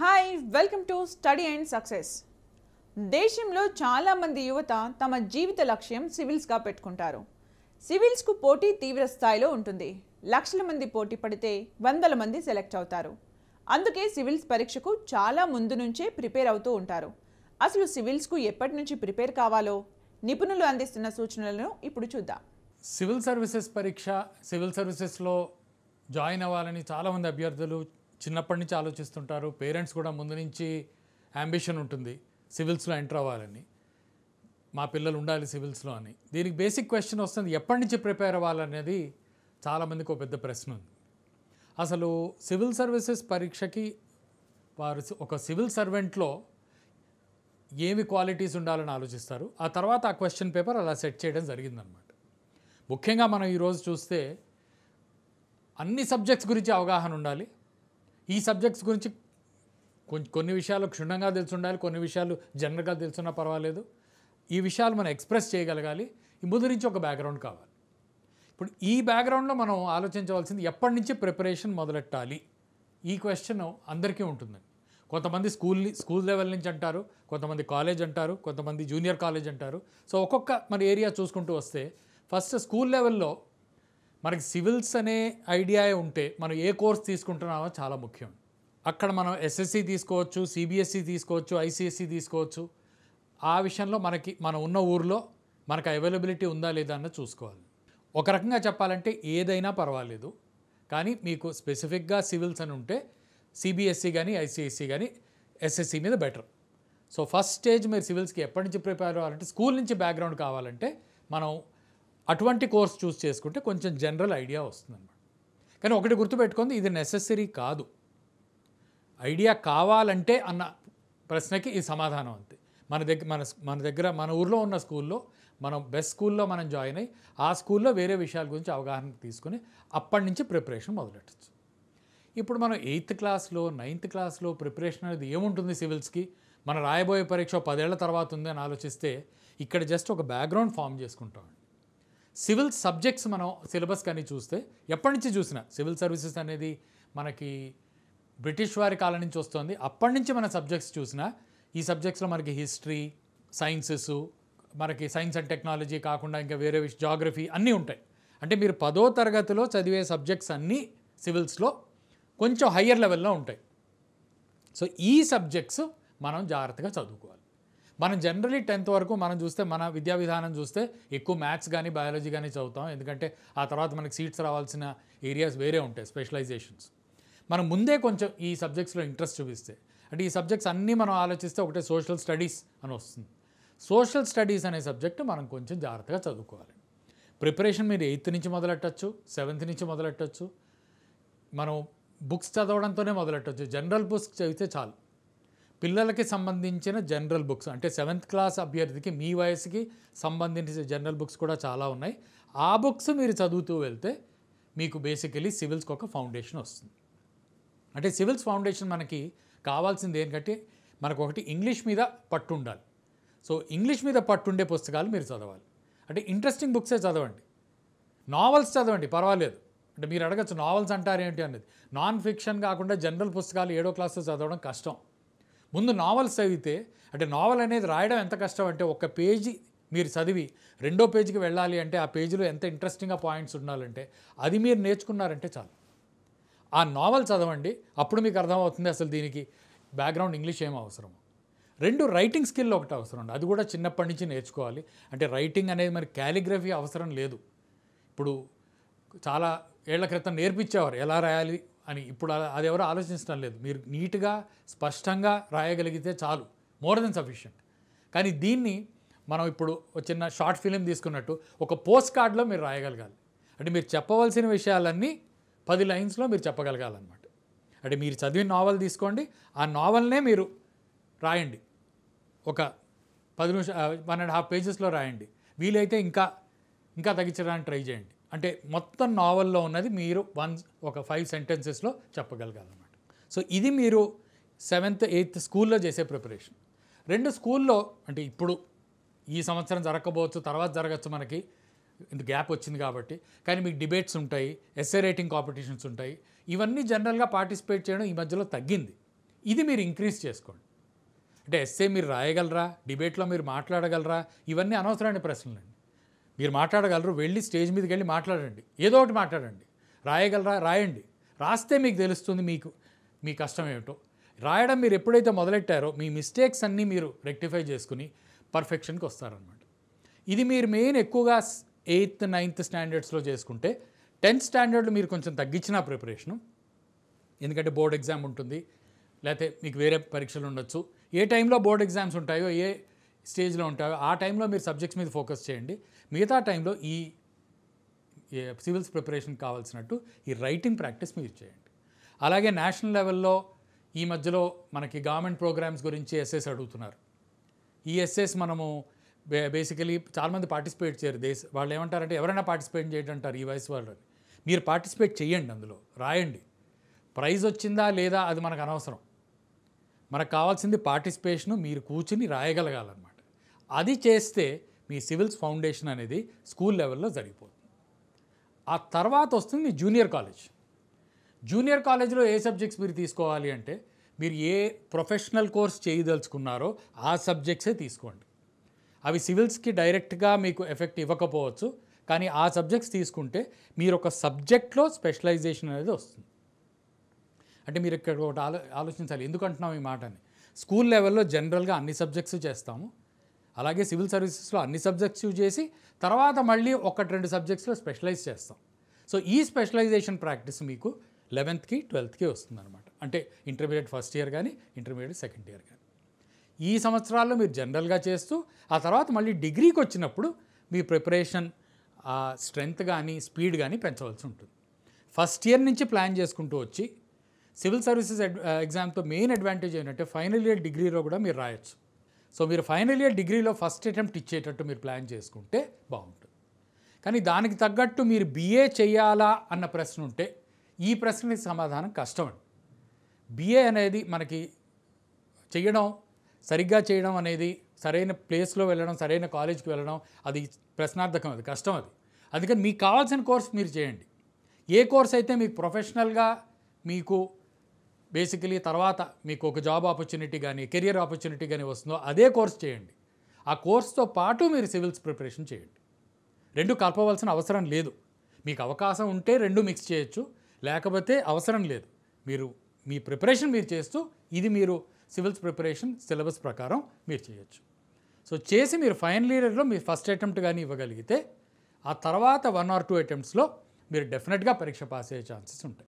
hi welcome to study and success దేశంలో చాలామంది యువత తమ జీవిత లక్ష్యం సివిల్స్గా పెట్టుకుంటారు సివిల్స్కు పోటీ తీవ్ర స్థాయిలో ఉంటుంది లక్షల మంది పోటీ పడితే వందల మంది సెలెక్ట్ అవుతారు అందుకే సివిల్స్ పరీక్షకు చాలా ముందు నుంచే ప్రిపేర్ అవుతూ ఉంటారు అసలు సివిల్స్కు ఎప్పటి నుంచి ప్రిపేర్ కావాలో నిపుణులు అందిస్తున్న సూచనలను ఇప్పుడు చూద్దాం సివిల్ సర్వీసెస్ పరీక్ష సివిల్ సర్వీసెస్లో జాయిన్ అవ్వాలని చాలామంది అభ్యర్థులు చిన్నప్పటి నుంచి ఆలోచిస్తుంటారు పేరెంట్స్ కూడా ముందు నుంచి అంబిషన్ ఉంటుంది సివిల్స్లో ఎంటర్ అవ్వాలని మా పిల్లలు ఉండాలి సివిల్స్లో అని దీనికి బేసిక్ క్వశ్చన్ వస్తుంది ఎప్పటి నుంచి ప్రిపేర్ అవ్వాలనేది చాలామందికి ఒక పెద్ద ప్రశ్న ఉంది అసలు సివిల్ సర్వీసెస్ పరీక్షకి వారు ఒక సివిల్ సర్వెంట్లో ఏమి క్వాలిటీస్ ఉండాలని ఆలోచిస్తారు ఆ తర్వాత ఆ క్వశ్చన్ పేపర్ అలా సెట్ చేయడం జరిగిందనమాట ముఖ్యంగా మనం ఈరోజు చూస్తే అన్ని సబ్జెక్ట్స్ గురించి అవగాహన ఉండాలి ఈ సబ్జెక్ట్స్ గురించి కొన్ని కొన్ని విషయాలు క్షుణ్ణంగా ఉండాలి కొన్ని విషయాలు జనరల్గా తెలుసున్నా పర్వాలేదు ఈ విషయాలు మనం ఎక్స్ప్రెస్ చేయగలగాలి ఈ ముందు నుంచి ఒక బ్యాక్గ్రౌండ్ కావాలి ఇప్పుడు ఈ బ్యాక్గ్రౌండ్లో మనం ఆలోచించవలసింది ఎప్పటి నుంచి ప్రిపరేషన్ మొదలెట్టాలి ఈ క్వశ్చన్ అందరికీ ఉంటుందండి కొంతమంది స్కూల్ స్కూల్ లెవెల్ నుంచి అంటారు కొంతమంది కాలేజ్ అంటారు కొంతమంది జూనియర్ కాలేజ్ అంటారు సో ఒక్కొక్క మన ఏరియా చూసుకుంటూ వస్తే ఫస్ట్ స్కూల్ లెవెల్లో మనకి సివిల్స్ అనే ఐడియా ఉంటే మనం ఏ కోర్స్ తీసుకుంటున్నామో చాలా ముఖ్యం అక్కడ మనం ఎస్ఎస్సి తీసుకోవచ్చు సిబిఎస్సి తీసుకోవచ్చు ఐసిఎస్సి తీసుకోవచ్చు ఆ విషయంలో మనకి మనం ఉన్న ఊర్లో మనకు అవైలబిలిటీ ఉందా లేదా అన్న చూసుకోవాలి ఒక రకంగా చెప్పాలంటే ఏదైనా పర్వాలేదు కానీ మీకు స్పెసిఫిక్గా సివిల్స్ అని ఉంటే సిబిఎస్సి కానీ ఐసిఎస్సి కానీ ఎస్ఎస్సి మీద బెటర్ సో ఫస్ట్ స్టేజ్ మీరు సివిల్స్కి ఎప్పటి నుంచి ప్రిపేర్ అవ్వాలంటే స్కూల్ నుంచి బ్యాక్గ్రౌండ్ కావాలంటే మనం అటువంటి కోర్స్ చూస్ చేసుకుంటే కొంచెం జనరల్ ఐడియా వస్తుందన్నమాట కానీ ఒకటి గుర్తుపెట్టుకుంది ఇది నెససరీ కాదు ఐడియా కావాలంటే అన్న ప్రశ్నకి ఇది సమాధానం అంతే మన దగ్గర మన మన దగ్గర మన ఊర్లో ఉన్న స్కూల్లో మనం బెస్ట్ స్కూల్లో మనం జాయిన్ అయ్యి ఆ స్కూల్లో వేరే విషయాల గురించి అవగాహన తీసుకుని అప్పటి నుంచి ప్రిపరేషన్ మొదలెట్టచ్చు ఇప్పుడు మనం ఎయిత్ క్లాస్లో నైన్త్ క్లాస్లో ప్రిపరేషన్ అనేది ఏముంటుంది సివిల్స్కి మన రాయబోయే పరీక్ష పదేళ్ల తర్వాత ఉందని ఆలోచిస్తే ఇక్కడ జస్ట్ ఒక బ్యాక్గ్రౌండ్ ఫామ్ చేసుకుంటామండి సివిల్ సబ్జెక్ట్స్ మనం సిలబస్ కానీ చూస్తే ఎప్పటి నుంచి చూసినా సివిల్ సర్వీసెస్ అనేది మనకి బ్రిటిష్ వారి కాలం నుంచి వస్తుంది అప్పటి నుంచి మన సబ్జెక్ట్స్ చూసినా ఈ సబ్జెక్ట్స్లో మనకి హిస్టరీ సైన్సెస్ మనకి సైన్స్ అండ్ టెక్నాలజీ కాకుండా ఇంకా వేరే జాగ్రఫీ అన్నీ ఉంటాయి అంటే మీరు పదో తరగతిలో చదివే సబ్జెక్ట్స్ అన్నీ సివిల్స్లో కొంచెం హయ్యర్ లెవెల్లో ఉంటాయి సో ఈ సబ్జెక్ట్స్ మనం జాగ్రత్తగా చదువుకోవాలి మనం జనరలీ టెన్త్ వరకు మనం చూస్తే మన విద్యా విధానం చూస్తే ఎక్కువ మ్యాథ్స్ కానీ బయాలజీ కానీ చదువుతాం ఎందుకంటే ఆ తర్వాత మనకి సీట్స్ రావాల్సిన ఏరియాస్ వేరే ఉంటాయి స్పెషలైజేషన్స్ మనం ముందే కొంచెం ఈ సబ్జెక్ట్స్లో ఇంట్రెస్ట్ చూపిస్తే అంటే ఈ సబ్జెక్ట్స్ అన్నీ మనం ఆలోచిస్తే ఒకటే సోషల్ స్టడీస్ అని వస్తుంది సోషల్ స్టడీస్ అనే సబ్జెక్ట్ మనం కొంచెం జాగ్రత్తగా చదువుకోవాలి ప్రిపరేషన్ మీరు ఎయిత్ నుంచి మొదలెట్టచ్చు సెవెంత్ నుంచి మొదలెట్టచ్చు మనం బుక్స్ చదవడంతోనే మొదలెట్టచ్చు జనరల్ బుక్స్ చదివితే చాలు పిల్లలకి సంబంధించిన జనరల్ బుక్స్ అంటే సెవెంత్ క్లాస్ అభ్యర్థికి మీ వయసుకి సంబంధించిన జనరల్ బుక్స్ కూడా చాలా ఉన్నాయి ఆ బుక్స్ మీరు చదువుతూ వెళ్తే మీకు బేసికలీ సివిల్స్కి ఒక ఫౌండేషన్ వస్తుంది అంటే సివిల్స్ ఫౌండేషన్ మనకి కావాల్సింది ఏంటంటే మనకు ఒకటి ఇంగ్లీష్ మీద పట్టు ఉండాలి సో ఇంగ్లీష్ మీద పట్టుండే పుస్తకాలు మీరు చదవాలి అంటే ఇంట్రెస్టింగ్ బుక్సే చదవండి నావల్స్ చదవండి పర్వాలేదు అంటే మీరు అడగచ్చు నావల్స్ అంటారేంటి అనేది నాన్ ఫిక్షన్ కాకుండా జనరల్ పుస్తకాలు ఏడో క్లాస్లో చదవడం కష్టం ముందు నావల్స్ చదివితే అంటే నావల్ అనేది రాయడం ఎంత కష్టం అంటే ఒక పేజీ మీరు చదివి రెండో పేజీకి వెళ్ళాలి అంటే ఆ పేజీలో ఎంత ఇంట్రెస్టింగ్గా పాయింట్స్ ఉండాలంటే అది మీరు నేర్చుకున్నారంటే చాలు ఆ నావల్ చదవండి అప్పుడు మీకు అర్థమవుతుంది అసలు దీనికి బ్యాక్గ్రౌండ్ ఇంగ్లీష్ ఏం అవసరం రెండు రైటింగ్ స్కిల్ ఒకటి అవసరం అండి అది కూడా చిన్నప్పటి నుంచి నేర్చుకోవాలి అంటే రైటింగ్ అనేది మరి క్యాలిగ్రఫీ అవసరం లేదు ఇప్పుడు చాలా ఏళ్ల క్రితం నేర్పించేవారు ఎలా రాయాలి అని ఇప్పుడు అది ఎవరు ఆలోచించడం లేదు మీరు నీట్గా స్పష్టంగా రాయగలిగితే చాలు మోర్ దెన్ సఫిషియంట్ కానీ దీన్ని మనం ఇప్పుడు చిన్న షార్ట్ ఫిలిం తీసుకున్నట్టు ఒక పోస్ట్ కార్డ్లో మీరు రాయగలగాలి అంటే మీరు చెప్పవలసిన విషయాలన్నీ పది లైన్స్లో మీరు చెప్పగలగాలన్నమాట అంటే మీరు చదివిన నావల్ తీసుకోండి ఆ నావల్నే మీరు రాయండి ఒక పది నిమిషం వన్ అండ్ హాఫ్ పేజెస్లో రాయండి వీలైతే ఇంకా ఇంకా తగ్గించడానికి ట్రై చేయండి అంటే మొత్తం నావల్లో ఉన్నది మీరు వన్ ఒక ఫైవ్ సెంటెన్సెస్లో చెప్పగలగాలన్నమాట సో ఇది మీరు సెవెంత్ ఎయిత్ స్కూల్లో చేసే ప్రిపరేషన్ రెండు స్కూల్లో అంటే ఇప్పుడు ఈ సంవత్సరం జరగకపోవచ్చు తర్వాత జరగచ్చు మనకి ఇంత గ్యాప్ వచ్చింది కాబట్టి కానీ మీకు డిబేట్స్ ఉంటాయి ఎస్ఏ రేటింగ్ కాంపిటీషన్స్ ఉంటాయి ఇవన్నీ జనరల్గా పార్టిసిపేట్ చేయడం ఈ మధ్యలో తగ్గింది ఇది మీరు ఇంక్రీజ్ చేసుకోండి అంటే ఎస్ఏ మీరు రాయగలరా డిబేట్లో మీరు మాట్లాడగలరా ఇవన్నీ అనవసరమైన ప్రశ్నలండి మీరు మాట్లాడగలరు వెళ్ళి స్టేజ్ మీదకి వెళ్ళి మాట్లాడండి ఏదో ఒకటి మాట్లాడండి రాయగలరా రాయండి రాస్తే మీకు తెలుస్తుంది మీకు మీ కష్టం ఏమిటో రాయడం మీరు ఎప్పుడైతే మొదలెట్టారో మీ మిస్టేక్స్ అన్నీ మీరు రెక్టిఫై చేసుకుని పర్ఫెక్షన్కి వస్తారనమాట ఇది మీరు మెయిన్ ఎక్కువగా ఎయిత్ నైన్త్ స్టాండర్డ్స్లో చేసుకుంటే టెన్త్ స్టాండర్డ్లో మీరు కొంచెం తగ్గించిన ప్రిపరేషను ఎందుకంటే బోర్డ్ ఎగ్జామ్ ఉంటుంది లేకపోతే మీకు వేరే పరీక్షలు ఉండొచ్చు ఏ టైంలో బోర్డ్ ఎగ్జామ్స్ ఉంటాయో ఏ స్టేజ్లో ఉంటాయో ఆ టైంలో మీరు సబ్జెక్ట్స్ మీద ఫోకస్ చేయండి మిగతా టైంలో ఈ సివిల్స్ ప్రిపరేషన్ కావాల్సినట్టు ఈ రైటింగ్ ప్రాక్టీస్ మీరు చేయండి అలాగే నేషనల్ లెవెల్లో ఈ మధ్యలో మనకి గవర్నమెంట్ ప్రోగ్రామ్స్ గురించి ఎస్ఎస్ అడుగుతున్నారు ఈ ఎస్ఎస్ మనము బేసికలీ చాలామంది పార్టిసిపేట్ చేయరు దేశ వాళ్ళు ఏమంటారంటే ఎవరైనా పార్టిసిపేట్ చేయడం అంటారు ఈ వయసు వాళ్ళని మీరు పార్టిసిపేట్ చేయండి అందులో రాయండి ప్రైజ్ వచ్చిందా లేదా అది మనకు అనవసరం మనకు కావాల్సింది పార్టిసిపేషను మీరు కూర్చుని రాయగలగాలన్నమాట అది చేస్తే మీ సివిల్స్ ఫౌండేషన్ అనేది స్కూల్ లెవెల్లో జరిగిపోతుంది ఆ తర్వాత వస్తుంది మీ జూనియర్ కాలేజ్ జూనియర్ కాలేజ్లో ఏ సబ్జెక్ట్స్ మీరు తీసుకోవాలి అంటే మీరు ఏ ప్రొఫెషనల్ కోర్స్ చేయదలుచుకున్నారో ఆ సబ్జెక్ట్సే తీసుకోండి అవి సివిల్స్కి డైరెక్ట్గా మీకు ఎఫెక్ట్ ఇవ్వకపోవచ్చు కానీ ఆ సబ్జెక్ట్స్ తీసుకుంటే మీరు ఒక సబ్జెక్ట్లో స్పెషలైజేషన్ అనేది వస్తుంది అంటే మీరు ఇక్కడ ఒకటి ఆలో ఆలోచించాలి ఎందుకంటున్నాం ఈ మాటని స్కూల్ లెవెల్లో జనరల్గా అన్ని సబ్జెక్ట్స్ చేస్తాము అలాగే సివిల్ సర్వీసెస్లో అన్ని సబ్జెక్ట్స్ చేసి తర్వాత మళ్ళీ ఒకటి రెండు సబ్జెక్ట్స్లో స్పెషలైజ్ చేస్తాం సో ఈ స్పెషలైజేషన్ ప్రాక్టీస్ మీకు లెవెన్త్కి ట్వెల్త్కి వస్తుందన్నమాట అంటే ఇంటర్మీడియట్ ఫస్ట్ ఇయర్ కానీ ఇంటర్మీడియట్ సెకండ్ ఇయర్ కానీ ఈ సంవత్సరాల్లో మీరు జనరల్గా చేస్తూ ఆ తర్వాత మళ్ళీ డిగ్రీకి వచ్చినప్పుడు మీ ప్రిపరేషన్ స్ట్రెంగ్త్ కానీ స్పీడ్ కానీ పెంచవలసి ఉంటుంది ఫస్ట్ ఇయర్ నుంచి ప్లాన్ చేసుకుంటూ వచ్చి సివిల్ సర్వీసెస్ ఎగ్జామ్తో మెయిన్ అడ్వాంటేజ్ ఏంటంటే ఫైనల్ ఇయర్ డిగ్రీలో కూడా మీరు రాయొచ్చు సో మీరు ఫైనల్ ఇయర్ డిగ్రీలో ఫస్ట్ అటెంప్ట్ ఇచ్చేటట్టు మీరు ప్లాన్ చేసుకుంటే బాగుంటుంది కానీ దానికి తగ్గట్టు మీరు బీఏ చేయాలా అన్న ప్రశ్న ఉంటే ఈ ప్రశ్నకి సమాధానం కష్టం అండి బీఏ అనేది మనకి చేయడం సరిగ్గా చేయడం అనేది సరైన ప్లేస్లో వెళ్ళడం సరైన కాలేజ్కి వెళ్ళడం అది ప్రశ్నార్థకం అది కష్టం అది అందుకని మీకు కావాల్సిన కోర్స్ మీరు చేయండి ఏ కోర్స్ అయితే మీకు ప్రొఫెషనల్గా మీకు బేసికలీ తర్వాత మీకు ఒక జాబ్ ఆపర్చునిటీ కానీ కెరియర్ ఆపర్చునిటీ కానీ వస్తుందో అదే కోర్స్ చేయండి ఆ కోర్స్తో పాటు మీరు సివిల్స్ ప్రిపరేషన్ చేయండి రెండు కలపవలసిన అవసరం లేదు మీకు అవకాశం ఉంటే రెండు మిక్స్ చేయొచ్చు లేకపోతే అవసరం లేదు మీరు మీ ప్రిపరేషన్ మీరు చేస్తూ ఇది మీరు సివిల్స్ ప్రిపరేషన్ సిలబస్ ప్రకారం మీరు చేయొచ్చు సో చేసి మీరు ఫైనల్ ఇయర్లో మీ ఫస్ట్ అటెంప్ట్ కానీ ఇవ్వగలిగితే ఆ తర్వాత వన్ ఆర్ టూ అటెంప్ట్స్లో మీరు డెఫినెట్గా పరీక్ష పాస్ అయ్యే ఛాన్సెస్ ఉంటాయి